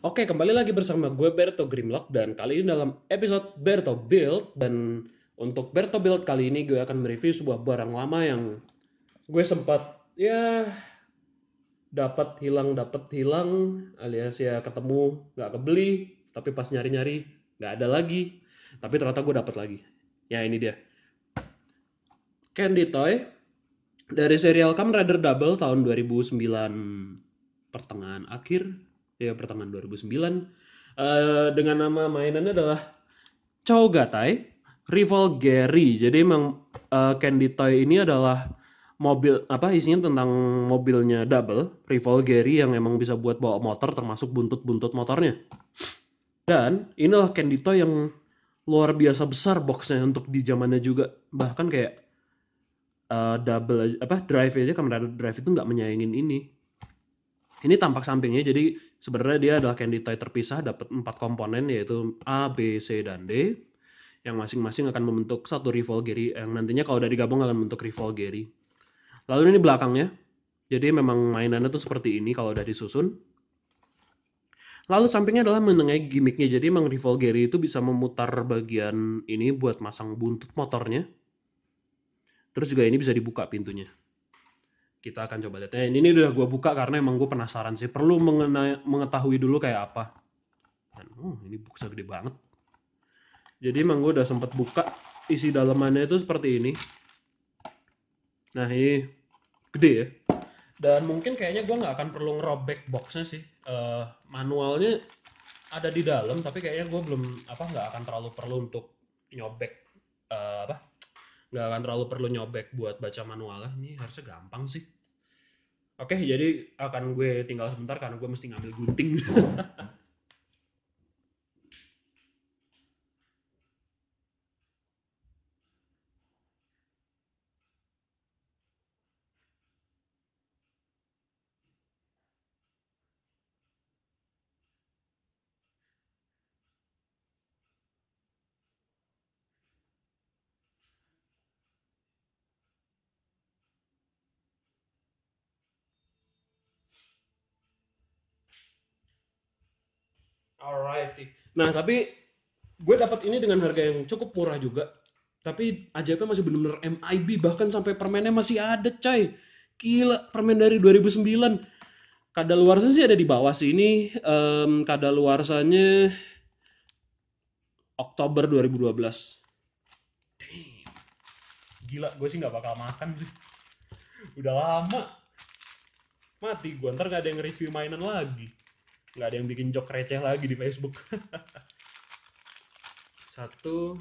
Oke, kembali lagi bersama gue Berto Grimlock dan kali ini dalam episode Berto Build dan untuk Berto Build kali ini gue akan mereview sebuah barang lama yang gue sempat ya dapat hilang dapat hilang alias ya ketemu nggak kebeli tapi pas nyari nyari nggak ada lagi tapi ternyata gue dapat lagi ya ini dia Candy Toy dari serial Kamen Rider Double tahun 2009 pertengahan akhir ya pertengahan 2009 uh, dengan nama mainannya adalah Chow Gatai Rival Gary. Jadi emang uh, Candy Toy ini adalah mobil apa isinya tentang mobilnya double Rival Gary yang emang bisa buat bawa motor termasuk buntut-buntut motornya. Dan inilah Candy Toy yang luar biasa besar boxnya untuk di zamannya juga bahkan kayak uh, double apa drive aja kamera drive itu nggak menyayangin ini ini tampak sampingnya jadi sebenarnya dia adalah candy toy terpisah dapat empat komponen yaitu A, B, C, dan D yang masing-masing akan membentuk satu revolgery yang nantinya kalau udah digabung akan membentuk revolgery. Lalu ini belakangnya. Jadi memang mainannya tuh seperti ini kalau udah disusun. Lalu sampingnya adalah mengenai gimmicknya. Jadi memang revolgery itu bisa memutar bagian ini buat masang buntut motornya. Terus juga ini bisa dibuka pintunya kita akan coba lihat. ya ini, ini udah gue buka karena emang gue penasaran sih. Perlu mengenai, mengetahui dulu kayak apa. Dan, oh, ini buksnya gede banget. Jadi emang gue udah sempat buka isi dalamannya itu seperti ini. Nah ini gede ya. Dan mungkin kayaknya gue nggak akan perlu ngerobek boxnya sih. Uh, manualnya ada di dalam, tapi kayaknya gue belum apa nggak akan terlalu perlu untuk nyobek uh, apa nggak akan terlalu perlu nyobek buat baca manual lah. ini harusnya gampang sih oke jadi akan gue tinggal sebentar karena gue mesti ngambil gunting Nah, tapi gue dapat ini dengan harga yang cukup murah juga. Tapi ajaibnya masih bener-bener MIB bahkan sampai permennya masih ada, coy. Gila, permen dari 2009. luar sih ada di bawah sih ini um, kadaluarsanya Oktober 2012. Damn. Gila, gue sih nggak bakal makan sih. Udah lama. Mati gue, ntar gak ada yang review mainan lagi nggak ada yang bikin jok receh lagi di Facebook satu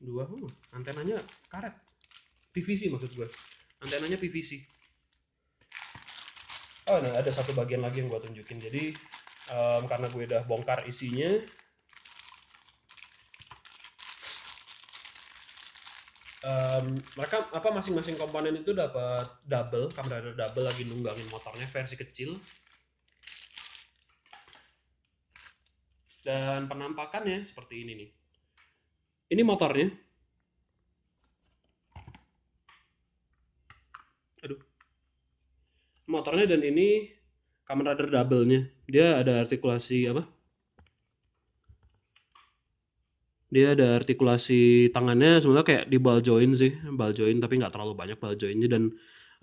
dua uh, antenanya karet PVC maksud gue antenanya PVC oh nah ada satu bagian lagi yang gue tunjukin jadi um, karena gue udah bongkar isinya um, mereka apa masing-masing komponen itu dapat double kamera double lagi nunggangin motornya versi kecil Dan penampakannya seperti ini nih. Ini motornya. Aduh. Motornya dan ini Kamen Rider double-nya. Dia ada artikulasi apa? Dia ada artikulasi tangannya sebenarnya kayak di ball joint sih, ball joint tapi nggak terlalu banyak ball jointnya dan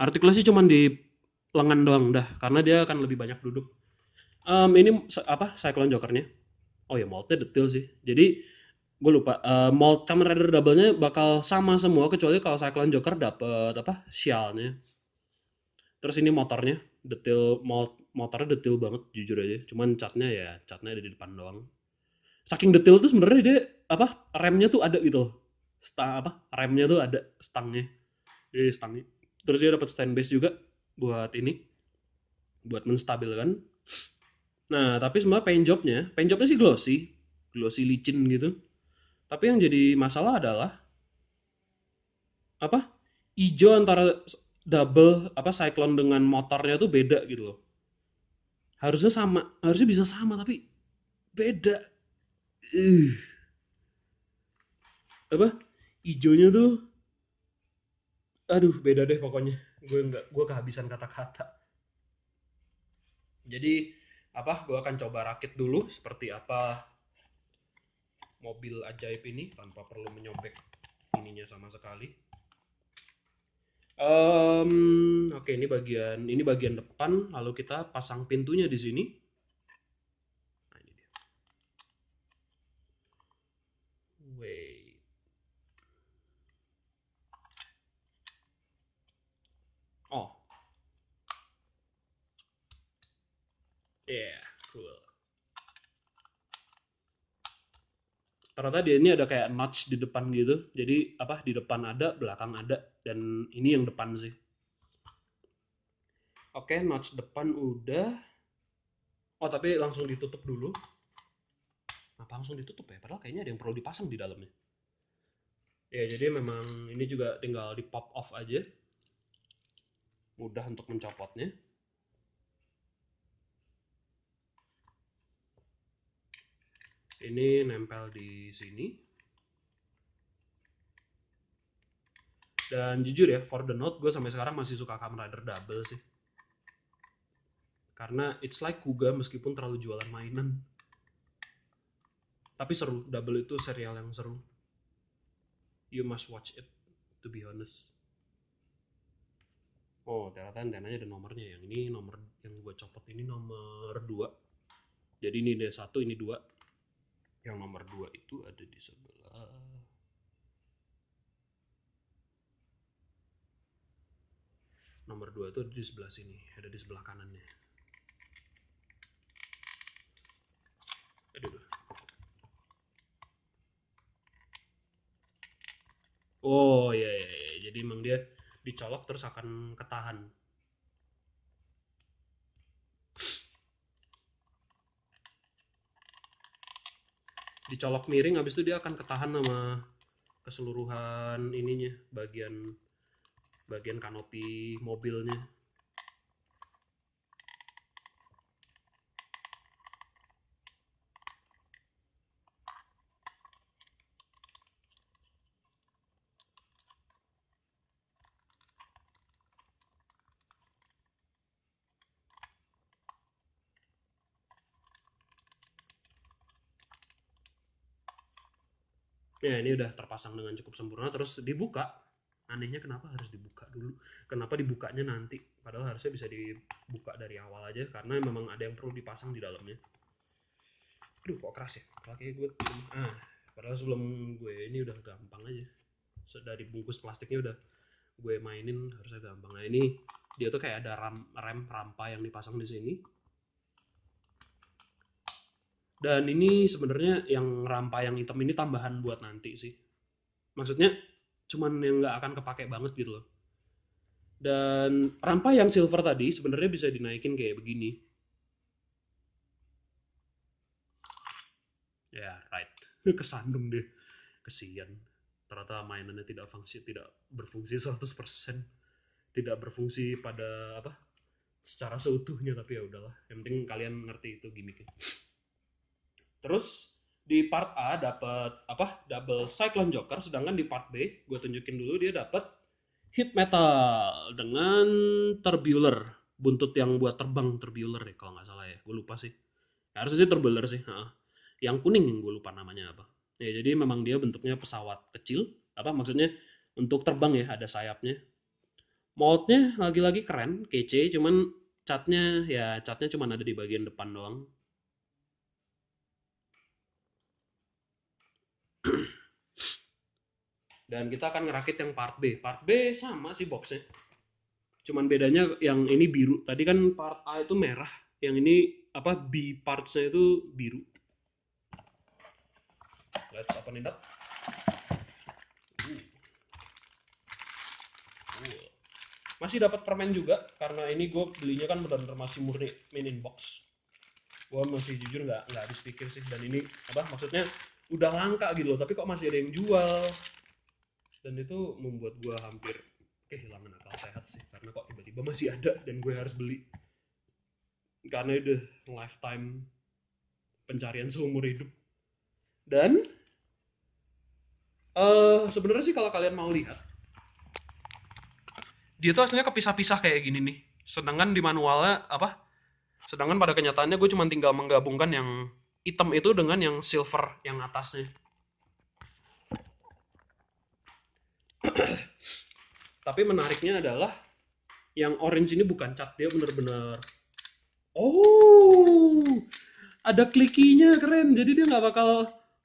artikulasi cuman di lengan doang dah karena dia akan lebih banyak duduk. Um, ini apa? Cyclone Jokernya oh ya maltnya detail sih jadi gue lupa uh, malt Kamen Rider double-nya bakal sama semua kecuali kalau Cyclone Joker dapet apa sialnya terus ini motornya detail malt motornya detail banget jujur aja cuman catnya ya catnya ada di depan doang saking detail tuh sebenarnya dia apa remnya tuh ada gitu stang apa remnya tuh ada stangnya jadi iya, iya, stangnya terus dia dapat stand base juga buat ini buat menstabilkan Nah, tapi sebenarnya paint jobnya, paint jobnya sih glossy, glossy licin gitu. Tapi yang jadi masalah adalah apa? Ijo antara double apa Cyclone dengan motornya tuh beda gitu loh. Harusnya sama, harusnya bisa sama tapi beda. Uh. Apa? Ijonya tuh aduh beda deh pokoknya. Gue nggak gue kehabisan kata-kata. Jadi apa gue akan coba rakit dulu seperti apa mobil ajaib ini tanpa perlu menyobek ininya sama sekali um, oke okay, ini bagian ini bagian depan lalu kita pasang pintunya di sini Yeah, cool. Ternyata dia ini ada kayak notch di depan gitu. Jadi apa di depan ada, belakang ada, dan ini yang depan sih. Oke, okay, notch depan udah. Oh, tapi langsung ditutup dulu. Apa langsung ditutup ya? Padahal kayaknya ada yang perlu dipasang di dalamnya. Ya, jadi memang ini juga tinggal di pop off aja. Mudah untuk mencopotnya. ini nempel di sini dan jujur ya for the note gue sampai sekarang masih suka Kamen Rider Double sih karena it's like Kuga meskipun terlalu jualan mainan tapi seru Double itu serial yang seru you must watch it to be honest oh ternyata antenanya ada nomornya yang ini nomor yang gue copot ini nomor 2 jadi ini dia satu ini dua yang nomor dua itu ada di sebelah nomor dua itu ada di sebelah sini ada di sebelah kanannya aduh oh ya ya ya jadi emang dia dicolok terus akan ketahan dicolok miring habis itu dia akan ketahan sama keseluruhan ininya bagian bagian kanopi mobilnya ya ini udah terpasang dengan cukup sempurna terus dibuka anehnya kenapa harus dibuka dulu kenapa dibukanya nanti padahal harusnya bisa dibuka dari awal aja karena memang ada yang perlu dipasang di dalamnya aduh kok keras ya pakai gue ah padahal sebelum gue ini udah gampang aja dari bungkus plastiknya udah gue mainin harusnya gampang nah ini dia tuh kayak ada ram, rem rampa yang dipasang di sini dan ini sebenarnya yang rampa yang hitam ini tambahan buat nanti sih maksudnya cuman yang nggak akan kepake banget gitu loh dan rampa yang silver tadi sebenarnya bisa dinaikin kayak begini ya yeah, right kesandung deh kesian ternyata mainannya tidak fungsi tidak berfungsi 100% tidak berfungsi pada apa secara seutuhnya tapi ya udahlah yang penting kalian ngerti itu gimmicknya Terus di part A dapat apa? Double Cyclone Joker, sedangkan di part B gue tunjukin dulu dia dapat Hit Metal dengan Turbuler, buntut yang buat terbang Turbuler ya kalau nggak salah ya, gue lupa sih. harusnya sih Turbuler sih, ha. yang kuning yang gue lupa namanya apa. Ya jadi memang dia bentuknya pesawat kecil, apa maksudnya untuk terbang ya ada sayapnya. Mode-nya lagi-lagi keren, kece, cuman catnya ya catnya cuman ada di bagian depan doang Dan kita akan ngerakit yang part B. Part B sama sih boxnya. Cuman bedanya yang ini biru. Tadi kan part A itu merah, yang ini apa B partsnya itu biru. Let's open it up. Masih dapat permen juga karena ini gue belinya kan benar-benar masih murni main box Gue masih jujur nggak nggak habis pikir sih dan ini apa maksudnya udah langka gitu loh tapi kok masih ada yang jual dan itu membuat gue hampir kehilangan akal sehat sih karena kok tiba-tiba masih ada dan gue harus beli karena udah lifetime pencarian seumur hidup dan uh, sebenarnya sih kalau kalian mau lihat dia tuh aslinya kepisah-pisah kayak gini nih sedangkan di manualnya apa sedangkan pada kenyataannya gue cuma tinggal menggabungkan yang hitam itu dengan yang silver yang atasnya. Tapi menariknya adalah yang orange ini bukan cat dia bener-bener oh ada klikinya keren jadi dia nggak bakal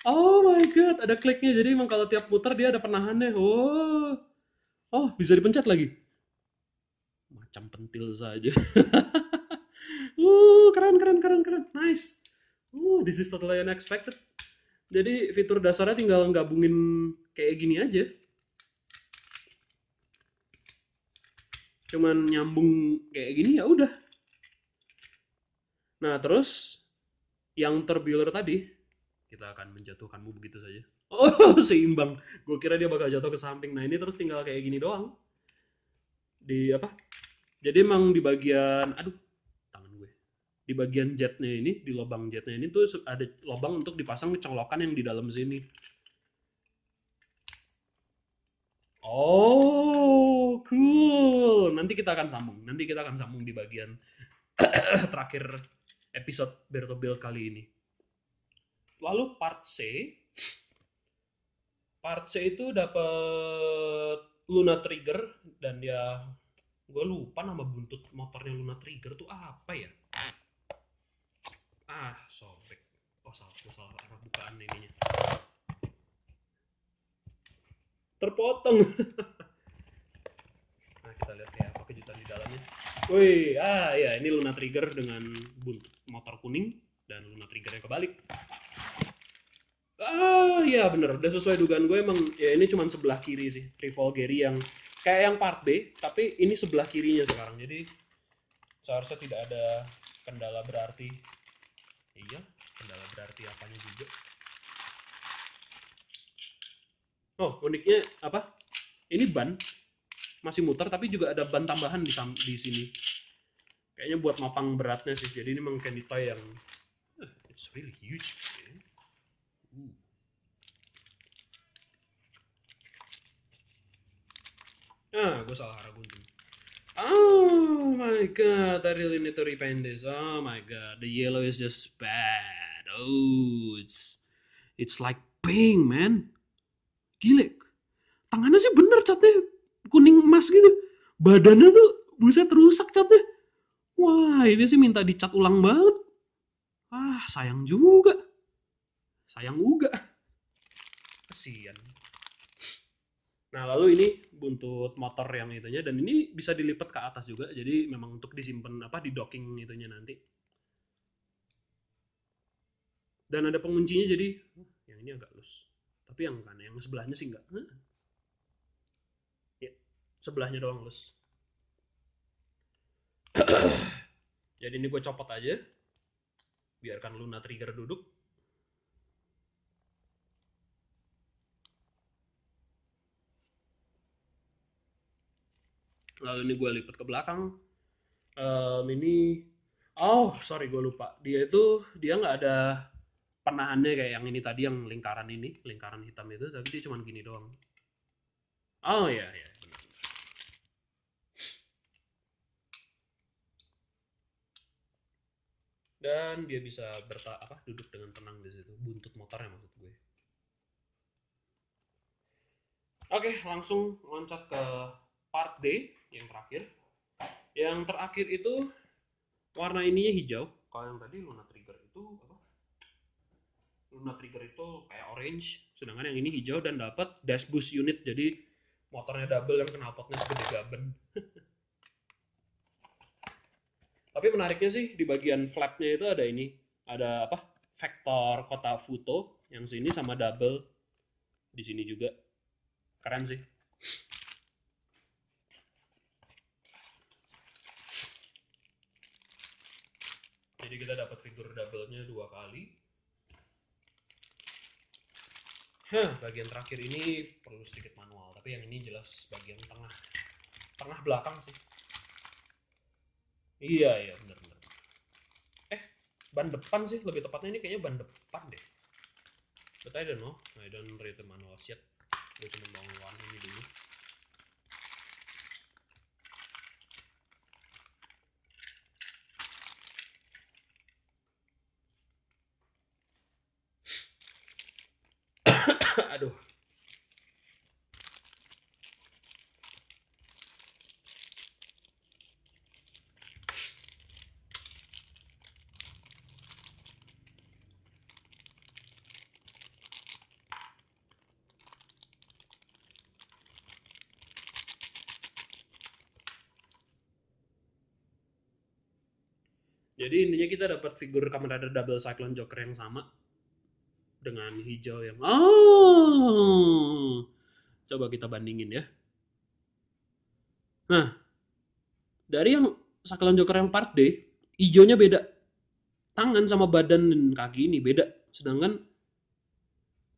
oh my god ada kliknya jadi emang kalau tiap putar dia ada penahannya oh oh bisa dipencet lagi macam pentil saja uh keren keren keren keren nice uh, this is totally unexpected. Jadi fitur dasarnya tinggal gabungin kayak gini aja. Cuman nyambung kayak gini ya udah. Nah, terus yang terbuilder tadi kita akan menjatuhkanmu begitu saja. Oh, seimbang. Gue kira dia bakal jatuh ke samping. Nah, ini terus tinggal kayak gini doang. Di apa? Jadi emang di bagian aduh di bagian jetnya ini di lubang jetnya ini tuh ada lubang untuk dipasang colokan yang di dalam sini oh cool nanti kita akan sambung nanti kita akan sambung di bagian terakhir episode bertobil kali ini lalu part C part C itu dapat Luna Trigger dan dia ya, gue lupa nama buntut motornya Luna Trigger tuh apa ya ah sobek oh salah salah arah bukaan ininya terpotong nah kita lihat ya apa kejutan di dalamnya wih ah ya ini Luna Trigger dengan buntut motor kuning dan Luna Triggernya kebalik ah ya bener udah sesuai dugaan gue emang ya ini cuman sebelah kiri sih Gary yang kayak yang part B tapi ini sebelah kirinya sekarang jadi seharusnya tidak ada kendala berarti Iya, kendala berarti apanya juga? Oh, uniknya apa? Ini ban masih muter tapi juga ada ban tambahan di di sini. Kayaknya buat mapang beratnya sih. Jadi ini memang Candy Toy yang uh, it's really huge. Okay. Nah, gue salah arah gunting. Oh my god, I really need to repaint this. Oh my god, the yellow is just bad. Oh, it's it's like pink, man. Gile. Tangannya sih bener catnya kuning emas gitu. Badannya tuh bisa terusak catnya. Wah, ini sih minta dicat ulang banget. Ah, sayang juga. Sayang juga. Kasian. Nah, lalu ini buntut motor yang itunya dan ini bisa dilipat ke atas juga. Jadi memang untuk disimpan apa di docking itunya nanti. Dan ada penguncinya jadi yang ini agak lus. Tapi yang kan yang sebelahnya sih enggak. Ya, sebelahnya doang lus. jadi ini gue copot aja. Biarkan Luna trigger duduk. lalu ini gue lipat ke belakang um, ini oh sorry gue lupa dia itu dia nggak ada penahannya kayak yang ini tadi yang lingkaran ini lingkaran hitam itu tapi dia cuma gini doang oh ya ya dan dia bisa berta apa duduk dengan tenang di situ buntut motornya maksud gue oke langsung loncat ke part D yang terakhir yang terakhir itu warna ininya hijau kalau yang tadi Luna Trigger itu apa Luna Trigger itu kayak orange sedangkan yang ini hijau dan dapat dash boost unit jadi motornya double yang knalpotnya segede gaben tapi menariknya sih di bagian flapnya itu ada ini ada apa vektor kota foto yang sini sama double di sini juga keren sih Jadi kita dapat figur double-nya dua kali. Huh, bagian terakhir ini perlu sedikit manual, tapi yang ini jelas bagian tengah. Tengah belakang sih. Iya, iya bener bener. Eh, ban depan sih lebih tepatnya ini kayaknya ban depan deh. But I don't know, I don't read the manual yet. Gue cuma mau Jadi intinya kita dapat figur Kamen Rider Double Cyclone Joker yang sama dengan hijau yang oh coba kita bandingin ya. Nah, dari yang Cyclone Joker yang part D, hijaunya beda. Tangan sama badan dan kaki ini beda. Sedangkan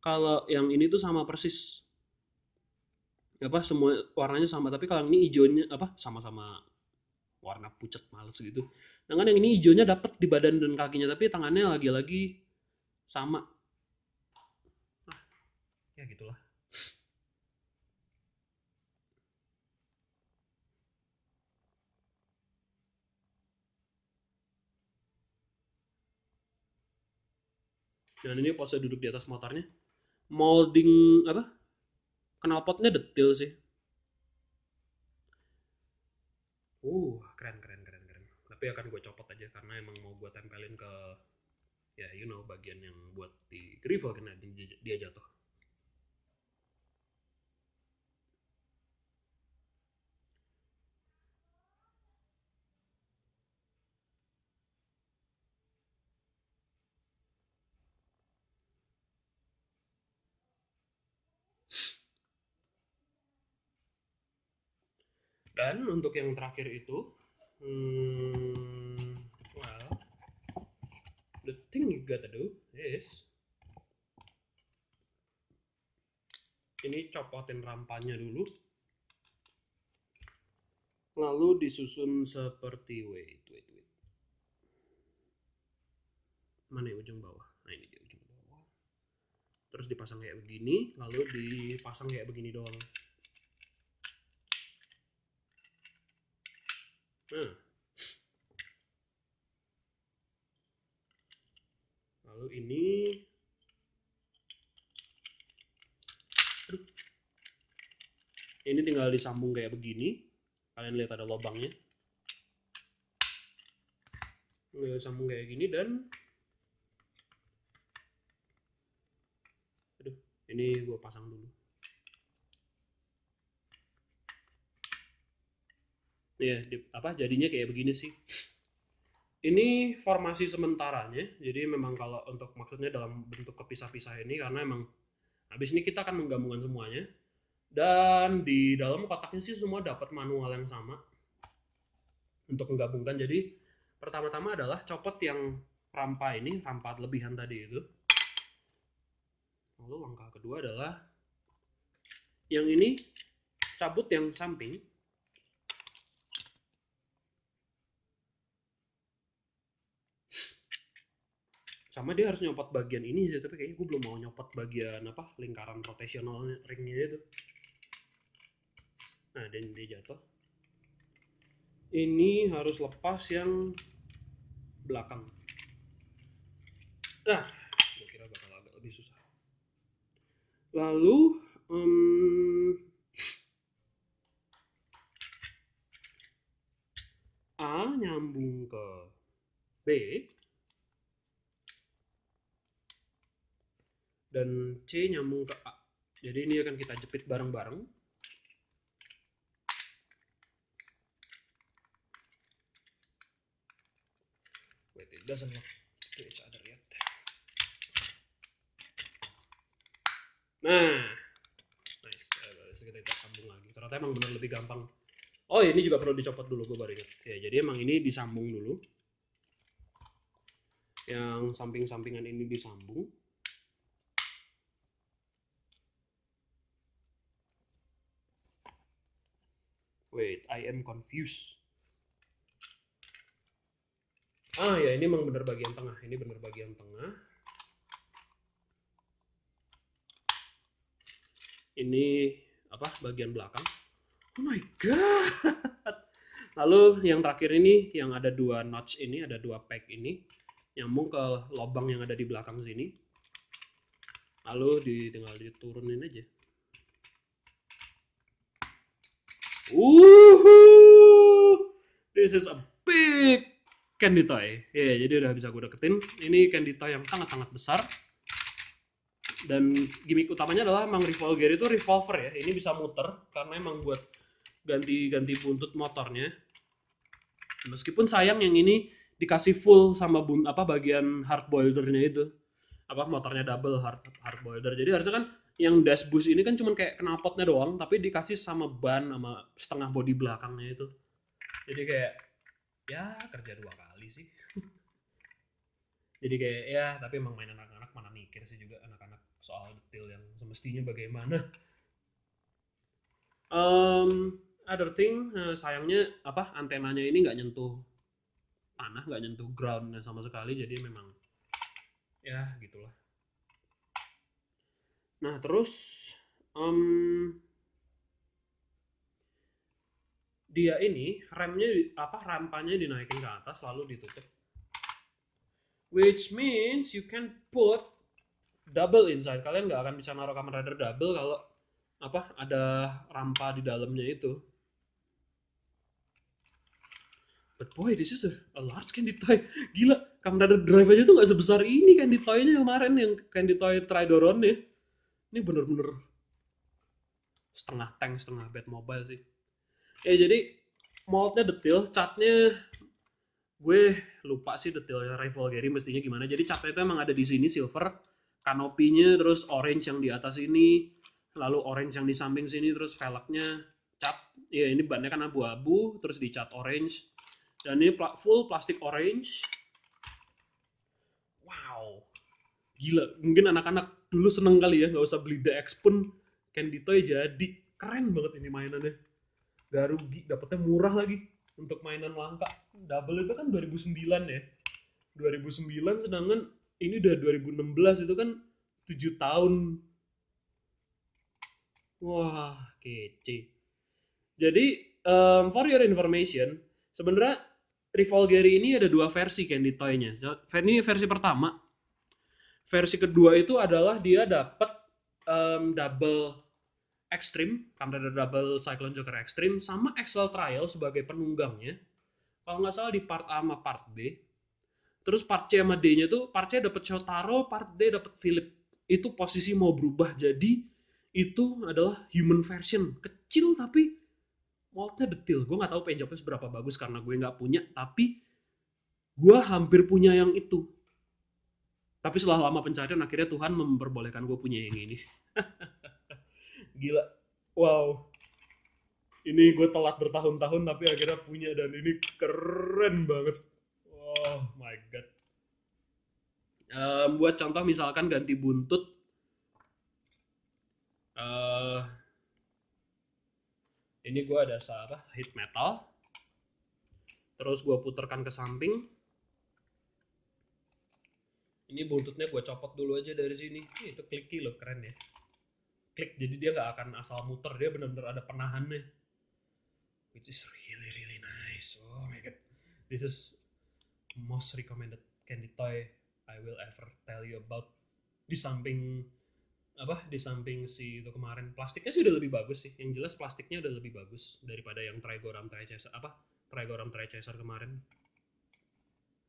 kalau yang ini tuh sama persis. Apa semua warnanya sama, tapi kalau ini hijaunya apa sama-sama warna pucat males gitu kan yang ini hijaunya dapat di badan dan kakinya tapi tangannya lagi-lagi sama Nah, ya gitulah dan ini pose duduk di atas motornya molding apa knalpotnya detail sih Uh, keren keren keren keren. Tapi akan gue copot aja karena emang mau gue tempelin ke ya you know bagian yang buat di grifo kena dia jatuh. dan untuk yang terakhir itu hmm, well the thing you gotta do is ini copotin rampanya dulu lalu disusun seperti wait wait wait mana ya ujung bawah nah ini dia ujung bawah terus dipasang kayak begini lalu dipasang kayak begini doang nah Lalu ini Ini tinggal disambung kayak begini. Kalian lihat ada lubangnya. Tinggal disambung kayak gini dan Aduh, ini gue pasang dulu. ya apa jadinya kayak begini sih ini formasi sementaranya jadi memang kalau untuk maksudnya dalam bentuk kepisah-pisah ini karena emang habis ini kita akan menggabungkan semuanya dan di dalam kotaknya sih semua dapat manual yang sama untuk menggabungkan jadi pertama-tama adalah copot yang rampa ini rampa lebihan tadi itu lalu langkah kedua adalah yang ini cabut yang samping sama dia harus nyopot bagian ini sih tapi kayaknya gue belum mau nyopot bagian apa lingkaran rotational ringnya itu nah dan dia jatuh ini harus lepas yang belakang ah gue kira bakal agak lebih susah lalu um, A nyambung ke B dan C nyambung ke A. Jadi ini akan kita jepit bareng-bareng. Wait, it doesn't look to each other yet. Nah, nice. Eh, kita, kita sambung lagi. Ternyata emang benar lebih gampang. Oh, ini juga perlu dicopot dulu, gue baru ingat. Ya, jadi emang ini disambung dulu. Yang samping-sampingan ini disambung. Wait, I am confused. Ah ya, ini memang benar bagian tengah. Ini benar bagian tengah. Ini apa? Bagian belakang. Oh my god. Lalu yang terakhir ini yang ada dua notch ini, ada dua peg ini nyambung ke lubang yang ada di belakang sini. Lalu ditinggal diturunin aja. Woohoo! This is a big candy toy. Ya, yeah, jadi udah bisa gue deketin. Ini candy toy yang sangat-sangat besar. Dan gimmick utamanya adalah emang revolver itu revolver ya. Ini bisa muter karena emang buat ganti-ganti buntut motornya. Meskipun sayang yang ini dikasih full sama bun apa bagian hard boilernya itu. Apa motornya double hard hard boiler. Jadi harusnya kan yang dash boost ini kan cuma kayak knalpotnya doang tapi dikasih sama ban sama setengah body belakangnya itu jadi kayak ya kerja dua kali sih jadi kayak ya tapi emang main anak-anak mana mikir sih juga anak-anak soal detail yang semestinya bagaimana um, other thing eh, sayangnya apa antenanya ini nggak nyentuh tanah nggak nyentuh ground sama sekali jadi memang ya gitulah Nah terus um, dia ini remnya apa rampanya dinaikin ke atas lalu ditutup. Which means you can put double inside. Kalian nggak akan bisa naruh kamera Rider double kalau apa ada rampa di dalamnya itu. But boy, this is a, a large candy toy. Gila, kamera Rider Drive aja tuh nggak sebesar ini candy toy-nya kemarin yang candy toy Tridoron nih. Ya ini bener-bener setengah tank setengah mobile sih ya jadi moldnya detail catnya gue lupa sih detailnya Gary mestinya gimana jadi catnya itu emang ada di sini silver kanopinya terus orange yang di atas ini lalu orange yang di samping sini terus velgnya cat ya ini bannya kan abu-abu terus dicat orange dan ini full plastik orange gila mungkin anak-anak dulu seneng kali ya nggak usah beli the X pun Candy Toy jadi keren banget ini mainannya gak rugi dapetnya murah lagi untuk mainan langka double itu kan 2009 ya 2009 sedangkan ini udah 2016 itu kan 7 tahun wah kece jadi um, for your information sebenarnya Revolgeri ini ada dua versi Candy Toy-nya. Ini versi pertama, versi kedua itu adalah dia dapat um, double Extreme, kamera Double Cyclone Joker Extreme, sama Excel Trial sebagai penunggangnya. Kalau nggak salah di part A sama part B. Terus part C sama D-nya tuh, part C dapat Shotaro, part D dapat Philip. Itu posisi mau berubah jadi itu adalah human version. Kecil tapi waktunya detil. Gue nggak tahu penjoknya seberapa bagus karena gue nggak punya, tapi gue hampir punya yang itu. Tapi setelah lama pencarian akhirnya Tuhan memperbolehkan gue punya yang ini. Gila. Wow. Ini gue telat bertahun-tahun tapi akhirnya punya dan ini keren banget. Oh my god. Um, buat contoh misalkan ganti buntut. Uh, ini gue ada sarah Hit metal. Terus gue putarkan ke samping ini buntutnya gue copot dulu aja dari sini ini itu kliki loh keren ya klik jadi dia nggak akan asal muter dia benar-benar ada penahannya which is really really nice oh my god this is most recommended candy toy I will ever tell you about di samping apa di samping si itu kemarin plastiknya sih udah lebih bagus sih yang jelas plastiknya udah lebih bagus daripada yang trigoram trichaser apa trigoram trichaser kemarin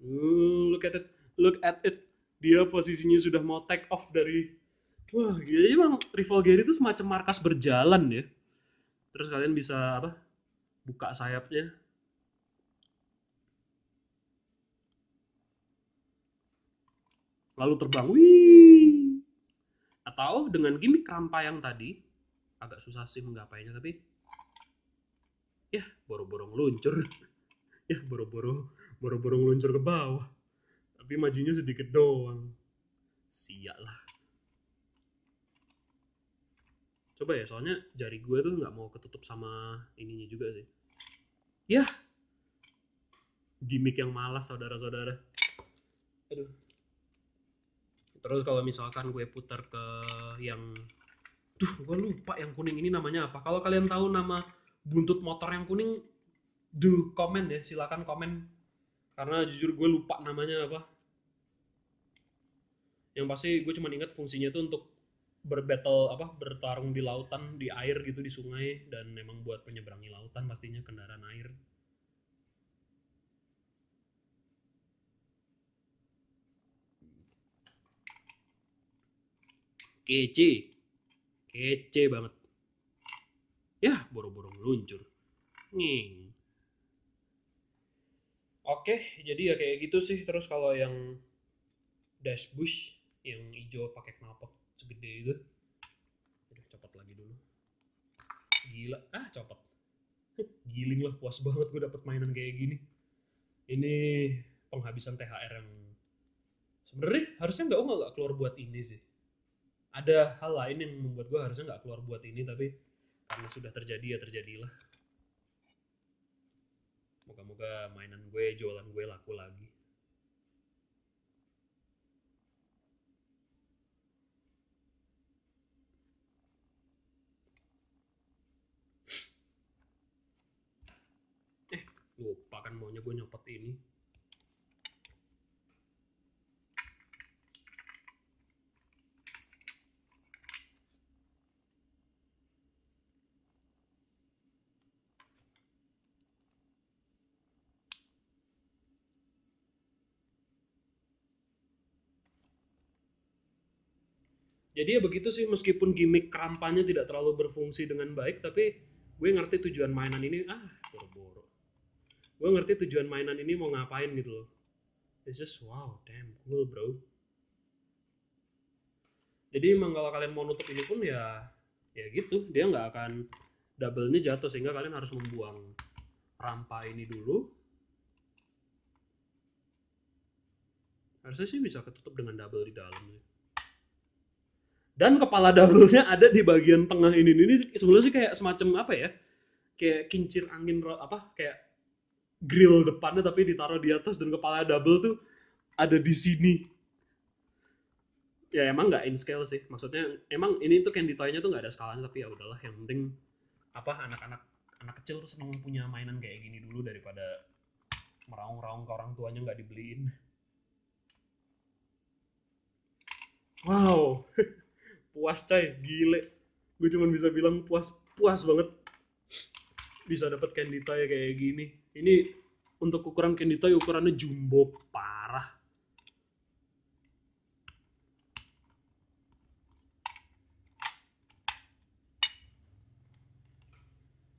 Ooh, look at it look at it dia posisinya sudah mau take off dari wah jadi emang Gary itu semacam markas berjalan ya terus kalian bisa apa buka sayapnya lalu terbang wih atau dengan gimmick rampa yang tadi agak susah sih menggapainya tapi ya boro-boro meluncur ya boro-boro boro-boro meluncur ke bawah tapi majunya sedikit doang sial lah coba ya soalnya jari gue tuh nggak mau ketutup sama ininya juga sih ya gimmick yang malas saudara-saudara aduh terus kalau misalkan gue putar ke yang tuh gue lupa yang kuning ini namanya apa kalau kalian tahu nama buntut motor yang kuning do komen ya silakan komen karena jujur gue lupa namanya apa yang pasti gue cuma ingat fungsinya tuh untuk berbattle apa bertarung di lautan di air gitu di sungai dan memang buat penyeberangi lautan pastinya kendaraan air kece kece banget ya boro-boro meluncur nih oke jadi ya kayak gitu sih terus kalau yang dash bush yang hijau pakai knalpot segede itu udah copot lagi dulu gila ah copot giling lah puas banget gue dapet mainan kayak gini ini penghabisan THR yang sebenarnya harusnya nggak gue oh, nggak keluar buat ini sih ada hal lain yang membuat gue harusnya nggak keluar buat ini tapi karena sudah terjadi ya terjadilah moga-moga mainan gue jualan gue laku lagi lupa kan maunya gue nyopot ini Jadi ya begitu sih meskipun gimmick kampanye tidak terlalu berfungsi dengan baik tapi gue ngerti tujuan mainan ini ah buru-buru gue ngerti tujuan mainan ini mau ngapain gitu loh it's just wow damn cool bro jadi emang kalau kalian mau nutup ini pun ya ya gitu dia nggak akan double-nya jatuh sehingga kalian harus membuang rampa ini dulu harusnya sih bisa ketutup dengan double di dalam dan kepala double ada di bagian tengah ini ini sebenarnya sih kayak semacam apa ya kayak kincir angin apa kayak grill depannya tapi ditaruh di atas dan kepala double tuh ada di sini ya emang nggak in scale sih maksudnya emang ini tuh candy toy-nya tuh nggak ada skalanya tapi ya udahlah yang penting apa anak-anak anak kecil tuh seneng punya mainan kayak gini dulu daripada meraung-raung ke orang tuanya nggak dibeliin wow puas coy gile gue cuma bisa bilang puas puas banget bisa dapat candy toy kayak gini ini untuk ukuran Candy Toy ukurannya jumbo parah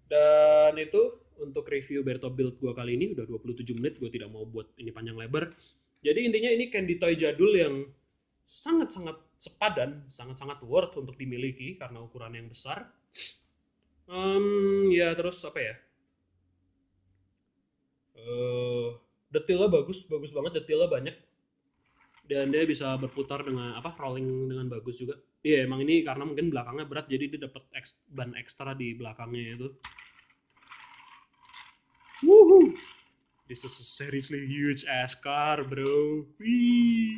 dan itu untuk review Berto Build gue kali ini udah 27 menit gue tidak mau buat ini panjang lebar jadi intinya ini Candy Toy jadul yang sangat-sangat sepadan sangat-sangat worth untuk dimiliki karena ukuran yang besar um, ya terus apa ya Eh, detilnya detailnya bagus bagus banget detailnya banyak dan dia bisa berputar dengan apa rolling dengan bagus juga iya yeah, emang ini karena mungkin belakangnya berat jadi dia dapat ex, ban ekstra di belakangnya itu Woohoo! This is a seriously huge ass car, bro. Wee.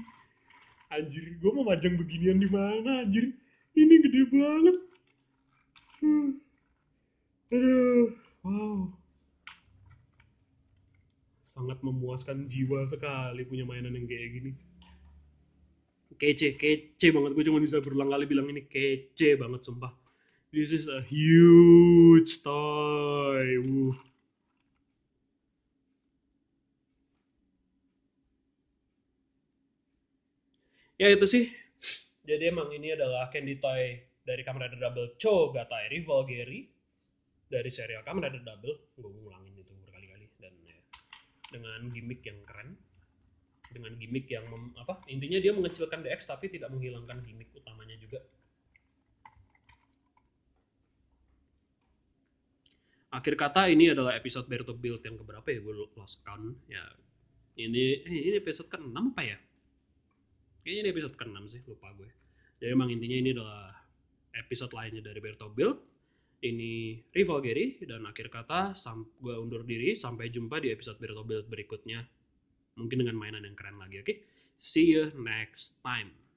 Anjir, gue mau majang beginian di mana, anjir? Ini gede banget. Hmm. Aduh, wow sangat memuaskan jiwa sekali punya mainan yang kayak gini kece kece banget gue cuma bisa berulang kali bilang ini kece banget sumpah this is a huge toy Woo. ya itu sih jadi emang ini adalah candy toy dari Kamen Rider Double Cho Gatai Rival Gary dari serial Kamen Rider Double gue ulangin dengan gimmick yang keren dengan gimmick yang mem, apa intinya dia mengecilkan DX tapi tidak menghilangkan gimmick utamanya juga akhir kata ini adalah episode Dare Build yang keberapa ya gue lost count ya ini eh, ini episode ke-6 apa ya kayaknya ini episode ke-6 sih lupa gue jadi emang intinya ini adalah episode lainnya dari Berto Build ini Rival Gary dan akhir kata gue undur diri sampai jumpa di episode Build berikutnya mungkin dengan mainan yang keren lagi oke okay? see you next time